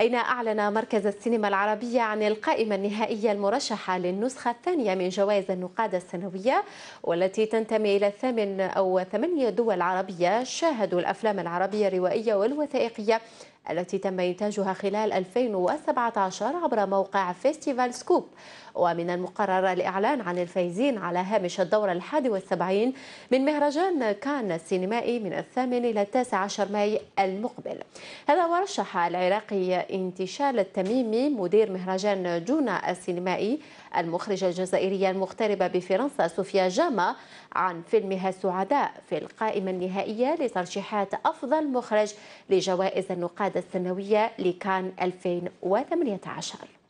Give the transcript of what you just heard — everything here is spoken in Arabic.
أين أعلن مركز السينما العربية عن القائمة النهائية المرشحة للنسخة الثانية من جوائز النقاد السنوية والتي تنتمي إلى ثمن أو ثمانية دول عربية شاهدوا الأفلام العربية الروائية والوثائقية التي تم إنتاجها خلال 2017 عبر موقع فيستيفال سكوب ومن المقرر الإعلان عن الفائزين على هامش الدورة الحادي والسبعين من مهرجان كان السينمائي من الثامن إلى التاسع عشر ماي المقبل هذا ورشح العراقي انتشال التميمي مدير مهرجان جونا السينمائي المخرجة الجزائرية المغتربة بفرنسا صوفيا جاما عن فيلمها السعداء في القائمة النهائية لترشيحات أفضل مخرج لجوائز النقاد السنوية لكان 2018